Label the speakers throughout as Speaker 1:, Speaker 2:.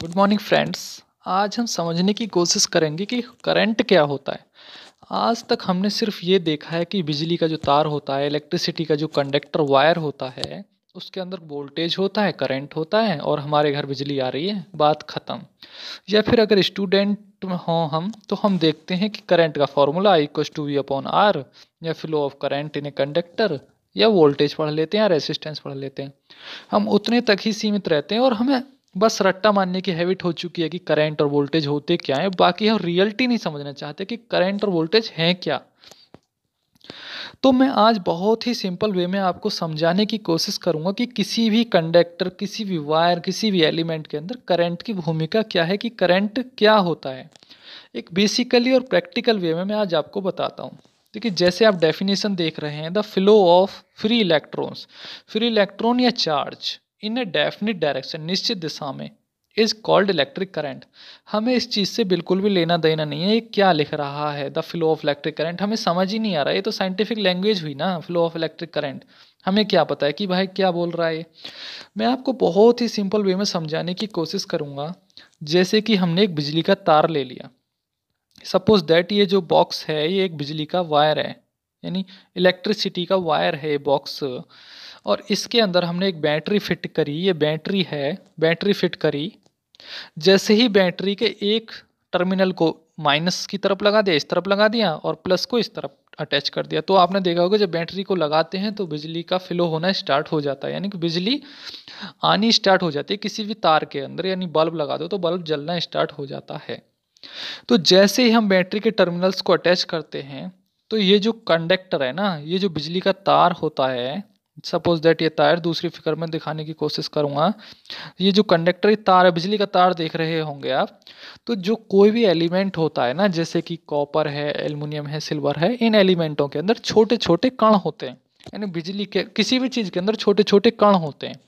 Speaker 1: good morning friends आज हम समझने की कोशिश करेंगे कि करंट क्या होता है आज तक हमने सिर्फ ये देखा है कि बिजली का जो तार होता है इलेक्ट्रिसिटी का जो कंडक्टर वायर होता है उसके अंदर वोल्टेज होता है करंट होता है और हमारे घर बिजली आ रही है बात ख़त्म या फिर अगर स्टूडेंट हों हम तो हम देखते हैं कि करंट का formula I इक्व to V upon R या flow of current in a conductor या वोल्टेज पढ़ लेते हैं या रेसिस्टेंस पढ़ लेते हैं हम उतने तक ही सीमित रहते हैं और हमें बस रट्टा मानने की हैबिट हो चुकी है कि करंट और वोल्टेज होते क्या है बाकी हम रियलिटी नहीं समझना चाहते कि करंट और वोल्टेज हैं क्या तो मैं आज बहुत ही सिंपल वे में आपको समझाने की कोशिश करूंगा कि किसी भी कंडक्टर किसी भी वायर किसी भी एलिमेंट के अंदर करंट की भूमिका क्या है कि करंट क्या होता है एक बेसिकली और प्रैक्टिकल वे में मैं आज आपको बताता हूँ देखिए जैसे आप डेफिनेशन देख रहे हैं the flow of free electrons free electron या charge in a definite direction निश्चित दिशा में इज़ कॉल्ड इलेक्ट्रिक करंट हमें इस चीज़ से बिल्कुल भी लेना देना नहीं है ये क्या लिख रहा है the flow of electric current हमें समझ ही नहीं आ रहा ये तो साइंटिफिक लैंग्वेज हुई ना फ्लो ऑफ इलेक्ट्रिक करंट हमें क्या पता है कि भाई क्या बोल रहा है ये मैं आपको बहुत ही सिंपल वे में समझाने की कोशिश करूँगा जैसे कि हमने एक बिजली का तार ले लिया सपोज दैट ये जो बॉक्स है ये एक बिजली का वायर है यानी इलेक्ट्रिसिटी का वायर है बॉक्स और इसके अंदर हमने एक बैटरी फिट करी ये बैटरी है बैटरी फिट करी जैसे ही बैटरी के एक टर्मिनल को माइनस की तरफ लगा दिया इस तरफ लगा दिया और प्लस को इस तरफ अटैच कर दिया तो आपने देखा होगा जब बैटरी को लगाते हैं तो बिजली का फ्लो होना स्टार्ट हो जाता है यानी कि बिजली आनी स्टार्ट हो जाती है किसी भी तार के अंदर यानी बल्ब लगा दो तो बल्ब जलना स्टार्ट हो जाता है तो जैसे ही हम बैटरी के टर्मिनल्स को अटैच करते हैं तो ये जो कंडक्टर है ना ये जो बिजली का तार होता है सपोज दैट ये तार दूसरी फिगर में दिखाने की कोशिश करूँगा ये जो कंडक्टर तार है बिजली का तार देख रहे होंगे आप तो जो कोई भी एलिमेंट होता है ना जैसे कि कॉपर है एल्यूमिनियम है सिल्वर है इन एलिमेंटों के अंदर छोटे छोटे कण होते हैं यानी बिजली के किसी भी चीज़ के अंदर छोटे छोटे कण होते हैं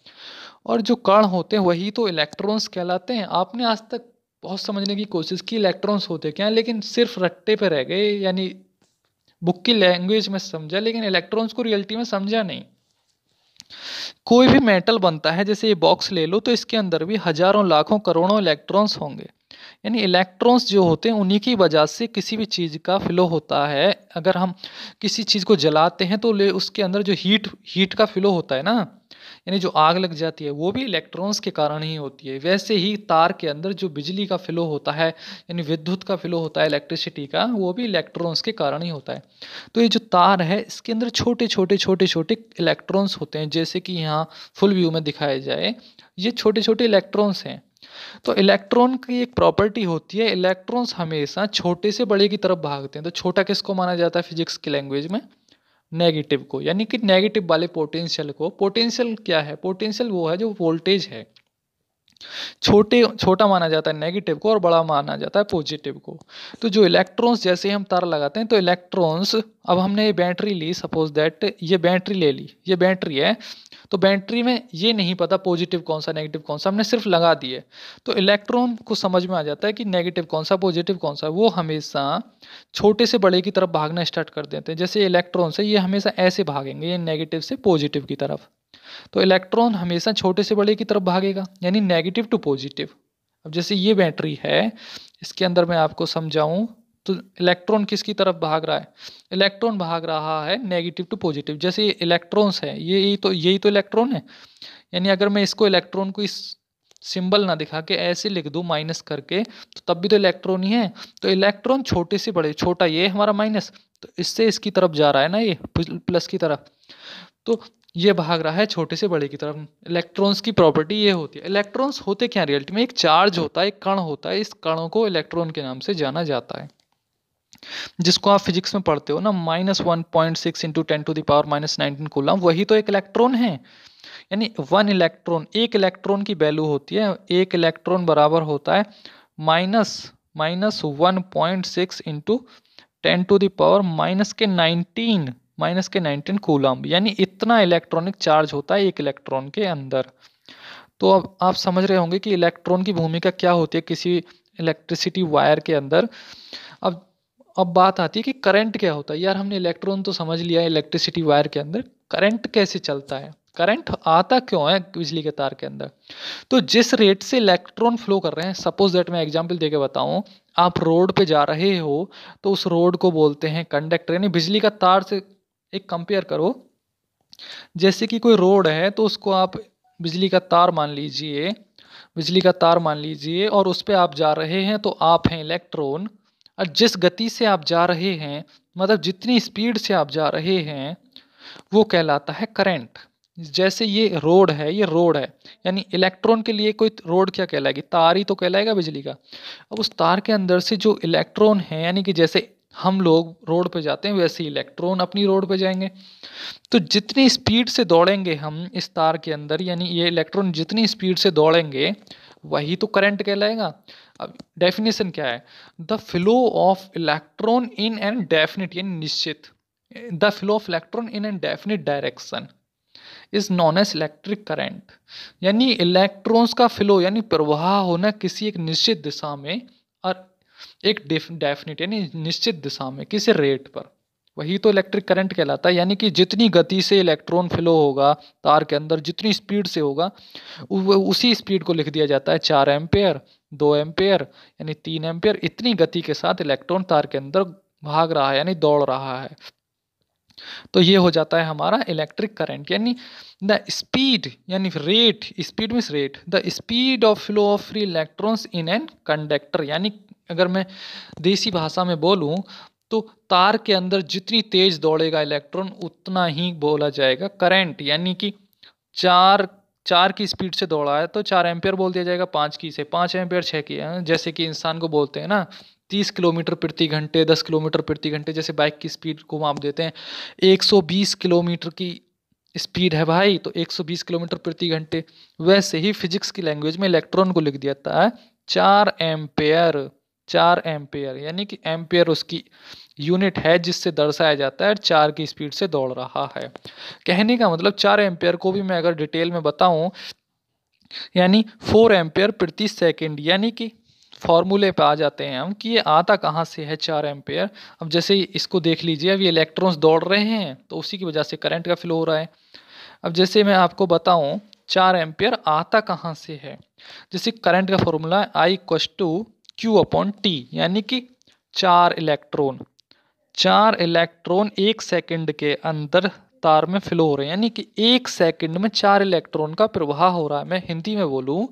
Speaker 1: और जो कण होते हैं वही तो इलेक्ट्रॉन्स कहलाते हैं आपने आज तक बहुत समझने की कोशिश की इलेक्ट्रॉन्स होते क्या लेकिन सिर्फ रट्टे पर रह गए यानी बुक की लैंग्वेज में समझा लेकिन इलेक्ट्रॉन्स को रियलिटी में समझा नहीं कोई भी मेटल बनता है जैसे ये बॉक्स ले लो तो इसके अंदर भी हजारों लाखों करोड़ों इलेक्ट्रॉन्स होंगे यानी इलेक्ट्रॉन्स जो होते हैं उन्हीं की वजह से किसी भी चीज़ का फ्लो होता है अगर हम किसी चीज़ को जलाते हैं तो ले उसके अंदर जो हीट हीट का फ्लो होता है ना यानी जो आग लग जाती है वो भी इलेक्ट्रॉन्स के कारण ही होती है वैसे ही तार के अंदर जो बिजली का फ्लो होता है यानी विद्युत का फ्लो होता है इलेक्ट्रिसिटी का वो भी इलेक्ट्रॉन्स के कारण ही होता है तो ये जो तार है इसके अंदर छोटे छोटे छोटे छोटे इलेक्ट्रॉन्स होते हैं जैसे कि यहाँ फुल व्यू में दिखाया जाए ये छोटे छोटे इलेक्ट्रॉन्स हैं तो इलेक्ट्रॉन की एक प्रॉपर्टी होती है इलेक्ट्रॉन्स हमेशा छोटे से बड़े की तरफ भागते हैं तो छोटा किसको माना जाता है फिजिक्स की लैंग्वेज में नेगेटिव को यानी कि नेगेटिव वाले पोटेंशियल को पोटेंशियल क्या है पोटेंशियल वो है जो वोल्टेज है छोटे छोटा माना जाता है नेगेटिव को और बड़ा माना जाता है पॉजिटिव को तो जो इलेक्ट्रॉन्स जैसे हम तार लगाते हैं तो इलेक्ट्रॉन्स अब हमने ये बैटरी ली सपोज दैट ये बैटरी ले ली ये बैटरी है तो बैटरी में ये नहीं पता पॉजिटिव कौन सा नेगेटिव कौन सा हमने सिर्फ लगा दिए तो इलेक्ट्रॉन को समझ में आ जाता है कि नेगेटिव कौन सा पॉजिटिव कौन सा वो हमेशा छोटे से बड़े की तरफ भागना स्टार्ट कर देते हैं जैसे इलेक्ट्रॉन्स है ये हमेशा ऐसे भागेंगे ये नेगेटिव से पॉजिटिव की तरफ तो इलेक्ट्रॉन हमेशा छोटे से बड़े की तरफ भागेगा यानी नेगेटिव टू पॉजिटिव अब जैसे ये बैटरी है इसके अंदर मैं आपको समझाऊं तो इलेक्ट्रॉन किसकी तरफ भाग रहा है इलेक्ट्रॉन भाग रहा है नेगेटिव टू पॉजिटिव जैसे ये इलेक्ट्रॉन्स है ये यही तो यही तो इलेक्ट्रॉन है यानी अगर मैं इसको इलेक्ट्रॉन को इस सिंबल ना दिखा के ऐसे लिख दूँ माइनस करके तो तब भी तो इलेक्ट्रॉन ही है तो इलेक्ट्रॉन छोटे से बड़े छोटा ये हमारा माइनस तो इससे इसकी तरफ जा रहा है ना ये प्लस की तरफ तो ये भाग रहा है छोटे से बड़े की तरफ इलेक्ट्रॉन्स की प्रॉपर्टी ये होती है इलेक्ट्रॉन्स होते क्या रियलिटी में एक चार्ज होता है एक कण होता है इस कणों को इलेक्ट्रॉन के नाम से जाना जाता है जिसको आप फिजिक्स में पढ़ते हो ना minus one point six into ten to the power minus nineteen coulomb वही तो एक इलेक्ट्रॉन है यानी वन इलेक्ट्रॉन एक इलेक्ट्रॉन की वैल्यू होती है एक इलेक्ट्रॉन बराबर होता है minus minus one point six into ten to the power minus के नाइनटीन माइनस के 19 कूलम यानी इतना इलेक्ट्रॉनिक चार्ज होता है एक इलेक्ट्रॉन के अंदर तो अब आप समझ रहे होंगे कि इलेक्ट्रॉन की भूमिका क्या होती है किसी इलेक्ट्रिसिटी वायर के अंदर अब अब बात आती है कि करंट क्या होता है यार हमने इलेक्ट्रॉन तो समझ लिया है इलेक्ट्रिसिटी वायर के अंदर करंट कैसे चलता है करंट आता क्यों है बिजली के तार के अंदर तो जिस रेट से इलेक्ट्रॉन फ्लो कर रहे हैं सपोज दैट मैं एग्जांपल देके बताऊं आप रोड पे जा रहे हो तो उस रोड को बोलते हैं कंडक्टर यानी बिजली का तार से एक कंपेयर करो जैसे कि कोई रोड है तो उसको आप बिजली का तार मान लीजिए बिजली का तार मान लीजिए और उस पर आप जा रहे हैं तो आप हैं इलेक्ट्रॉन और जिस गति से आप जा रहे हैं मतलब जितनी स्पीड से आप जा रहे हैं वो कहलाता है करंट जैसे ये रोड है ये रोड है यानी इलेक्ट्रॉन के लिए कोई रोड क्या कहलाएगी तार ही तो कहलाएगा बिजली का अब उस तार के अंदर से जो इलेक्ट्रॉन है यानी कि जैसे हम लोग रोड पे जाते हैं वैसे इलेक्ट्रॉन अपनी रोड पे जाएंगे तो जितनी स्पीड से दौड़ेंगे हम इस तार के अंदर यानी ये इलेक्ट्रॉन जितनी स्पीड से दौड़ेंगे वही तो करंट कहलाएगा अब डेफिनेशन क्या है the flow of electron in an definite यानी निश्चित the flow of electron in an definite direction is known as electric current यानी इलेक्ट्रॉन्स का फ्लो यानी प्रवाह होना किसी एक निश्चित दिशा में और एक डेफिनेट यानी निश्चित दिशा में किसी रेट पर वही तो इलेक्ट्रिक करंट कहलाता है यानी कि जितनी गति से इलेक्ट्रॉन फ्लो होगा तार के अंदर जितनी स्पीड से होगा उसी स्पीड को लिख दिया जाता है चार एम्पेयर दो एम्पेयर यानी तीन एम्पेयर इतनी गति के साथ इलेक्ट्रॉन तार के अंदर भाग रहा है यानी दौड़ रहा है तो ये हो जाता है हमारा इलेक्ट्रिक करंट यानी द स्पीड यानी rate speed mean rate the speed of flow of free electrons in an conductor यानी अगर मैं देसी भाषा में बोलूँ तो तार के अंदर जितनी तेज दौड़ेगा इलेक्ट्रॉन उतना ही बोला जाएगा करंट यानी कि चार चार की स्पीड से दौड़ा है तो चार एम्पियर बोल दिया जाएगा पाँच की से पाँच एम्पियर छः की है हाँ, जैसे कि इंसान को बोलते हैं ना तीस किलोमीटर प्रति घंटे दस किलोमीटर प्रति घंटे जैसे बाइक की स्पीड को माप देते हैं एक सौ बीस किलोमीटर की स्पीड है भाई तो एक सौ बीस किलोमीटर प्रति घंटे वैसे ही फिजिक्स की लैंग्वेज में इलेक्ट्रॉन को लिख दिया जाता है चार एम्पेयर चार एम्पेयर यानी कि एम्पेयर उसकी यूनिट है जिससे दर्शाया जाता है चार की स्पीड से दौड़ रहा है कहने का मतलब चार एम्पेयर को भी मैं अगर डिटेल में बताऊं यानी फोर एम्पेयर प्रति सेकंड यानी कि फॉर्मूले पे आ जाते हैं हम कि ये आता कहाँ से है चार एम्पेयर अब जैसे इसको देख लीजिए अब ये इलेक्ट्रॉन्स दौड़ रहे हैं तो उसी की वजह से करंट का फ्लो हो रहा है अब जैसे मैं आपको बताऊँ चार एम्पेयर आता कहाँ से है जैसे करंट का formula I इक्व to Q upon T यानी कि चार इलेक्ट्रॉन चार इलेक्ट्रॉन एक सेकंड के अंदर तार में फ्लो हो रहे हैं यानी कि एक सेकंड में चार इलेक्ट्रॉन का प्रवाह हो रहा है मैं हिंदी में बोलूं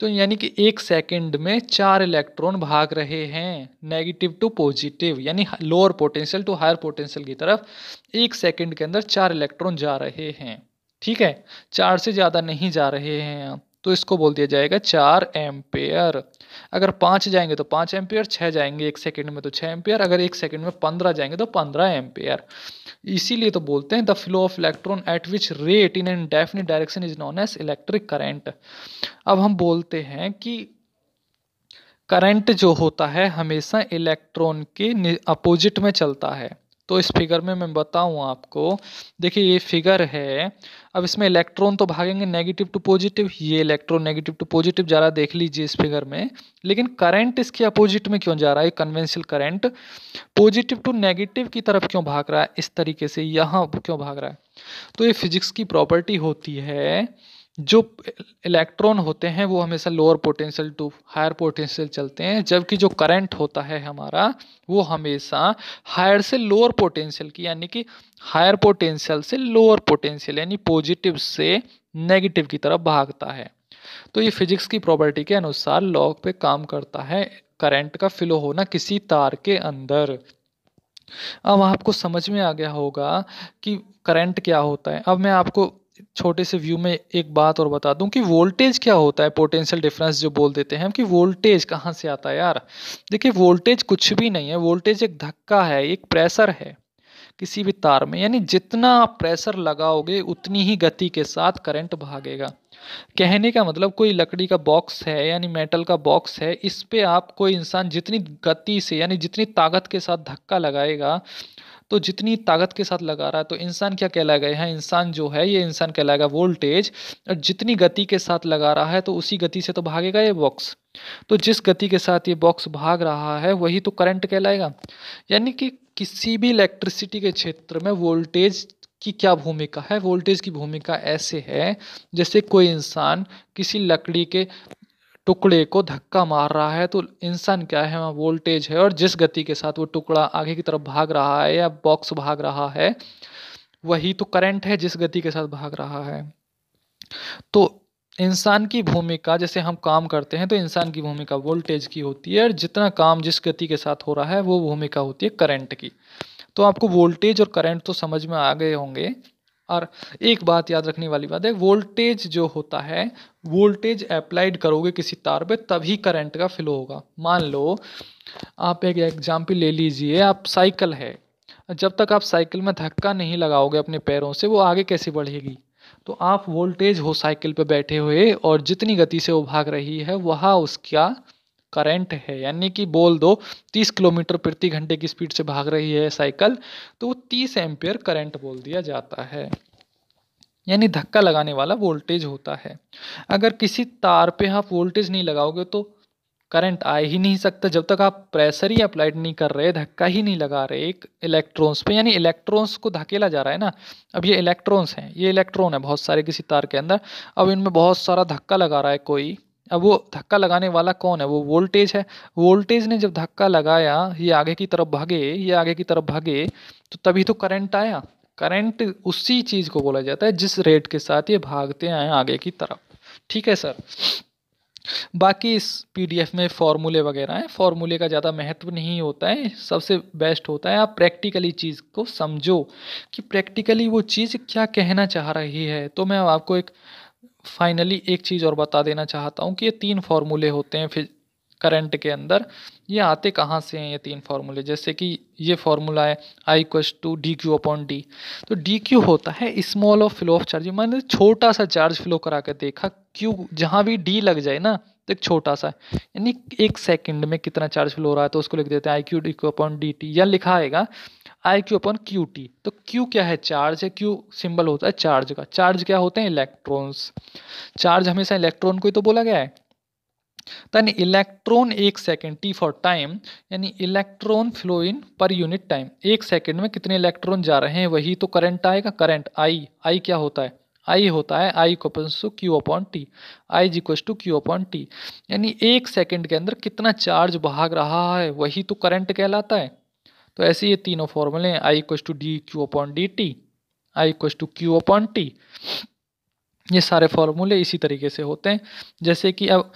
Speaker 1: तो यानी कि एक सेकंड में चार इलेक्ट्रॉन भाग रहे हैं नेगेटिव टू पॉजिटिव यानी lower potential to higher potential की तरफ एक सेकंड के अंदर चार इलेक्ट्रॉन जा रहे हैं ठीक है चार से ज़्यादा नहीं जा रहे हैं तो इसको बोल दिया जाएगा चार एम्पेयर अगर पाँच जाएंगे तो पाँच एम्पियर छः जाएंगे एक सेकेंड में तो छः एम्पियर अगर एक सेकेंड में पंद्रह जाएंगे तो पंद्रह एम्पियर इसीलिए तो बोलते हैं the flow of electron at which rate in an definite direction is known as electric current अब हम बोलते हैं कि करंट जो होता है हमेशा इलेक्ट्रॉन के अपोजिट में चलता है तो इस फिगर में मैं बताऊँ आपको देखिए ये फिगर है अब इसमें इलेक्ट्रॉन तो भागेंगे नेगेटिव टू पॉजिटिव ये इलेक्ट्रॉन नेगेटिव टू पॉजिटिव जा रहा देख लीजिए इस फिगर में लेकिन करंट इसके अपोजिट में क्यों जा रहा है conventional current positive to negative की तरफ क्यों भाग रहा है इस तरीके से यहाँ क्यों भाग रहा है तो ये फिजिक्स की प्रॉपर्टी होती है जो इलेक्ट्रॉन होते हैं वो हमेशा lower potential to higher potential चलते हैं जबकि जो करंट होता है हमारा वो हमेशा हायर से लोअर पोटेंशियल की यानी कि हायर पोटेंशियल से लोअर पोटेंशियल यानी पॉजिटिव से नेगेटिव की तरफ भागता है तो ये फिजिक्स की प्रॉपर्टी के अनुसार लॉग पे काम करता है करंट का फ्लो होना किसी तार के अंदर अब आपको समझ में आ गया होगा कि करंट क्या होता है अब मैं आपको छोटे से व्यू में एक बात और बता दूं कि वोल्टेज क्या होता है पोटेंशियल डिफरेंस जो बोल देते हैं हम कि वोल्टेज कहाँ से आता है यार देखिए वोल्टेज कुछ भी नहीं है वोल्टेज एक धक्का है एक प्रेशर है किसी भी तार में यानी जितना आप प्रेशर लगाओगे उतनी ही गति के साथ करंट भागेगा कहने का मतलब कोई लकड़ी का बॉक्स है यानी मेटल का बॉक्स है इस पर आप कोई इंसान जितनी गति से यानी जितनी ताकत के साथ धक्का लगाएगा तो जितनी ताकत के साथ लगा रहा है तो इंसान क्या कहलाएगा यहाँ इंसान जो है ये इंसान कहलाएगा वोल्टेज और जितनी गति के साथ लगा रहा है तो उसी गति से तो भागेगा ये बॉक्स तो जिस गति के साथ ये बॉक्स भाग रहा है वही तो करंट कहलाएगा यानी कि किसी भी इलेक्ट्रिसिटी के क्षेत्र में वोल्टेज की क्या भूमिका है वोल्टेज की भूमिका ऐसे है जैसे कोई इंसान किसी लकड़ी के टुकड़े को धक्का मार रहा है तो इंसान क्या है वहाँ वोल्टेज है और जिस गति के साथ वो टुकड़ा आगे की तरफ भाग रहा है या बॉक्स भाग रहा है वही तो करंट है जिस गति के साथ भाग रहा है तो इंसान की भूमिका जैसे हम काम करते हैं तो इंसान की भूमिका वोल्टेज की होती है और जितना काम जिस गति के साथ हो रहा है वो भूमिका होती है करंट की तो आपको वोल्टेज और करंट तो समझ में आ गए होंगे और एक बात याद रखने वाली बात है वोल्टेज जो होता है वोल्टेज अप्लाइड करोगे किसी तार पे तभी करंट का फ्लो होगा मान लो आप एक एग्जाम्पल ले लीजिए आप साइकिल है जब तक आप साइकिल में धक्का नहीं लगाओगे अपने पैरों से वो आगे कैसे बढ़ेगी तो आप वोल्टेज हो साइकिल पे बैठे हुए और जितनी गति से वो भाग रही है वह उसका करंट है यानी कि बोल दो 30 किलोमीटर प्रति घंटे की स्पीड से भाग रही है साइकिल तो वो 30 एम्पियर करंट बोल दिया जाता है यानी धक्का लगाने वाला वोल्टेज होता है अगर किसी तार पे आप वोल्टेज नहीं लगाओगे तो करंट आ ही नहीं सकता जब तक आप प्रेशर ही अप्लाइड नहीं कर रहे धक्का ही नहीं लगा रहे एक इलेक्ट्रॉन्स पे यानी इलेक्ट्रॉन्स को धकेला जा रहा है ना अब ये इलेक्ट्रॉन्स हैं ये इलेक्ट्रॉन है बहुत सारे किसी तार के अंदर अब इनमें बहुत सारा धक्का लगा रहा है कोई अब वो धक्का लगाने वाला कौन है वो वोल्टेज है वोल्टेज ने जब धक्का लगाया ये आगे की तरफ भागे ये आगे की तरफ भागे तो तभी तो करंट आया करंट उसी चीज़ को बोला जाता है जिस रेट के साथ ये भागते आए आगे की तरफ ठीक है सर बाकी इस पीडीएफ में फॉर्मूले वगैरह हैं फॉर्मूले का ज़्यादा महत्व नहीं होता है सबसे बेस्ट होता है आप प्रैक्टिकली चीज़ को समझो कि प्रैक्टिकली वो चीज़ क्या कहना चाह रही है तो मैं आपको एक फाइनली एक चीज़ और बता देना चाहता हूँ कि ये तीन फार्मूले होते हैं फिर करंट के अंदर ये आते कहाँ से हैं ये तीन फार्मूले जैसे कि ये फार्मूला है I equals to D Q upon d तो डी क्यू होता है small of flow of charge मैंने छोटा सा चार्ज फ्लो करा कर देखा क्यू जहाँ भी डी लग जाए ना तो एक छोटा सा यानी एक सेकंड में कितना चार्ज फ्लो हो रहा है तो उसको लिख देते हैं I q d Q upon D t या लिखा आएगा I q upon q t तो क्यू क्या है चार्ज है क्यू सिंबल होता है चार्ज का चार्ज क्या होते हैं इलेक्ट्रॉन्स चार्ज हमेशा इलेक्ट्रॉन को ही तो बोला गया है यानी इलेक्ट्रॉन एक सेकेंड टी फॉर टाइम यानी electron flow in per unit time एक सेकेंड में कितने इलेक्ट्रॉन जा रहे हैं वही तो करंट आएगा करंट आई आई क्या होता है आई होता है I upon to Q upon t I equals to Q upon T यानी एक सेकेंड के अंदर कितना चार्ज भाग रहा है वही तो करंट कहलाता है तो ऐसे ये तीनों फॉर्मूले I इक्व to D Q upon D T I इक्व to Q upon T ये सारे फॉर्मूले इसी तरीके से होते हैं जैसे कि अब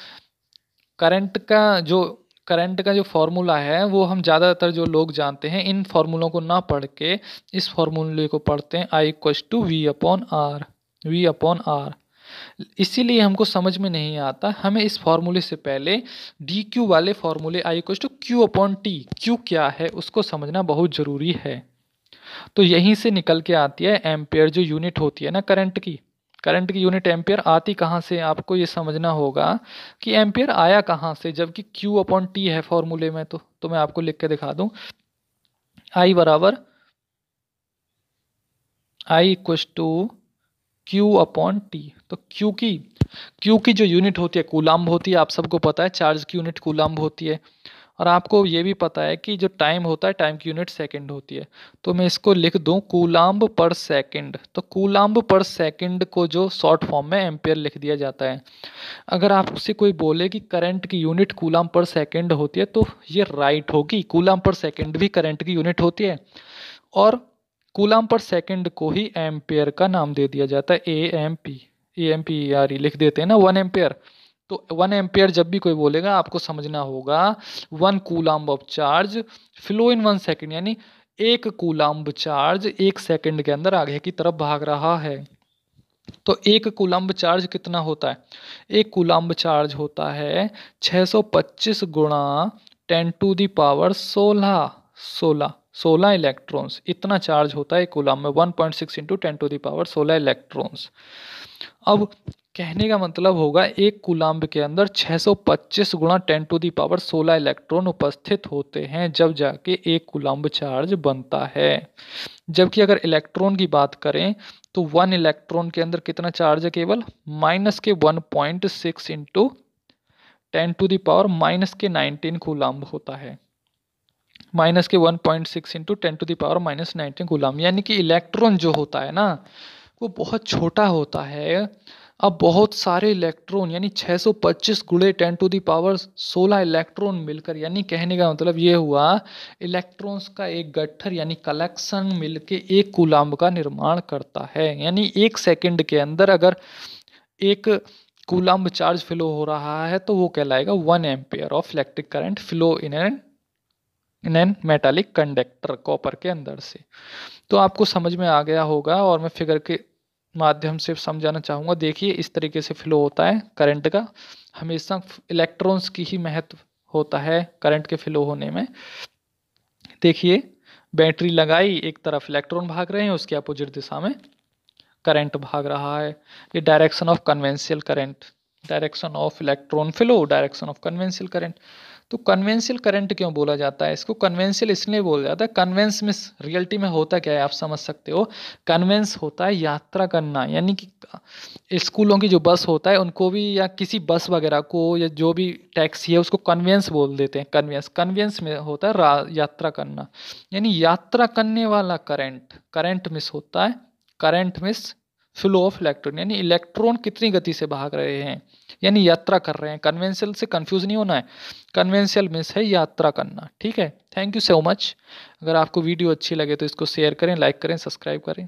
Speaker 1: करंट का जो करंट का जो फॉर्मूला है वो हम ज़्यादातर जो लोग जानते हैं इन फार्मूलों को ना पढ़ के इस फार्मूले को पढ़ते हैं I इक्व to V upon R V upon R इसीलिए हमको समझ में नहीं आता हमें इस फॉर्मूले से पहले डी क्यू वाले फॉर्मूले I इक्व to Q upon t q क्या है उसको समझना बहुत ज़रूरी है तो यहीं से निकल के आती है एम्पेयर जो यूनिट होती है ना करंट की करंट की यूनिट एम्पेयर आती कहाँ से आपको ये समझना होगा कि एम्पेयर आया कहाँ से जबकि क्यू अपॉन टी है फॉर्मूले में तो तो मैं आपको लिख के दिखा दूँ आई बराबर I इक्व to Q upon t तो क्यू की क्यू की जो यूनिट होती है कूलाम्ब होती है आप सबको पता है चार्ज की यूनिट कूलाम्ब होती है और आपको ये भी पता है कि जो टाइम होता है टाइम की यूनिट सेकंड होती है तो मैं इसको लिख दूँ कूलाम्ब पर सेकंड तो कूलाम्ब पर सेकंड को जो शॉर्ट फॉर्म में एम्पियर लिख दिया जाता है अगर आपसे कोई बोले कि करंट की यूनिट कूलाम पर सेकंड होती है तो ये राइट होगी कूलाम पर सेकंड भी करंट की यूनिट होती है और कूलाम पर सेकंड को ही एम्पेयर का नाम दे दिया जाता है A M P A M P R E लिख देते हैं ना वन एम्पेयर तो वन एम्पेयर जब भी कोई बोलेगा आपको समझना होगा one coulomb of charge flow in one second यानी एक कूलाम्ब चार्ज एक सेकेंड के अंदर आगे की तरफ भाग रहा है तो एक कूलाम्ब चार्ज कितना होता है एक कूलाम्ब चार्ज होता है 625 गुणा टेन टू दावर सोलह सोलह सोलह इलेक्ट्रॉन्स इतना चार्ज होता है कुलाम में one point six into ten to the power सोलह इलेक्ट्रॉन्स अब कहने का मतलब होगा एक कुलाम्ब के अंदर 625 गुणा टेन टू दावर सोलह इलेक्ट्रॉन उपस्थित होते हैं जब जाके एक कुलाम्ब चार्ज बनता है जबकि अगर इलेक्ट्रॉन की बात करें तो वन इलेक्ट्रॉन के अंदर कितना चार्ज है केवल माइनस के one point six into ten to the power minus के नाइनटीन कुलाम्ब होता है माइनस के 1.6 point six into ten to the power minus nineteen coulomb यानी कि इलेक्ट्रॉन जो होता है ना वो बहुत छोटा होता है अब बहुत सारे इलेक्ट्रॉन यानी 625 गुड़े टेन टू दावर सोलह इलेक्ट्रॉन मिलकर यानी कहने का मतलब ये हुआ इलेक्ट्रॉन्स का एक गट्ठर यानी कलेक्शन मिलके एक गुलाम का निर्माण करता है यानी एक सेकंड के अंदर अगर एक कुलाम चार्ज फ्लो हो रहा है तो वो कहलाएगा one ampere of electric current flow in an नैन मेटालिक कंडक्टर कॉपर के अंदर से तो आपको समझ में आ गया होगा और मैं फिगर के माध्यम से समझाना चाहूँगा देखिए इस तरीके से फ्लो होता है करंट का हमेशा इलेक्ट्रॉन्स की ही महत्व होता है करंट के फ्लो होने में देखिए बैटरी लगाई एक तरफ इलेक्ट्रॉन भाग रहे हैं उसके अपोजिट दिशा में करंट भाग रहा है ये direction of conventional current direction of electron flow direction of conventional current तो कन्वेंशियल करंट क्यों बोला जाता है इसको कन्वेंशियल इसलिए बोला जाता है कन्वेंस मिस रियलिटी में होता क्या है आप समझ सकते हो कन्वेंस होता है यात्रा करना यानी कि स्कूलों की जो बस होता है उनको भी या किसी बस वगैरह को या जो भी टैक्सी है उसको कन्वेंस बोल देते हैं कन्वेंस कन्वेंस में होता है यात्रा करना यानी यात्रा करने वाला करंट करंट मिस होता है current means flow of electron यानी इलेक्ट्रॉन कितनी गति से भाग रहे हैं यानी यात्रा कर रहे हैं कन्वेंशियल से कंफ्यूज नहीं होना है कन्वेंशियल मीन्स है यात्रा करना ठीक है थैंक यू सो मच अगर आपको वीडियो अच्छी लगे तो इसको शेयर करें लाइक करें सब्सक्राइब करें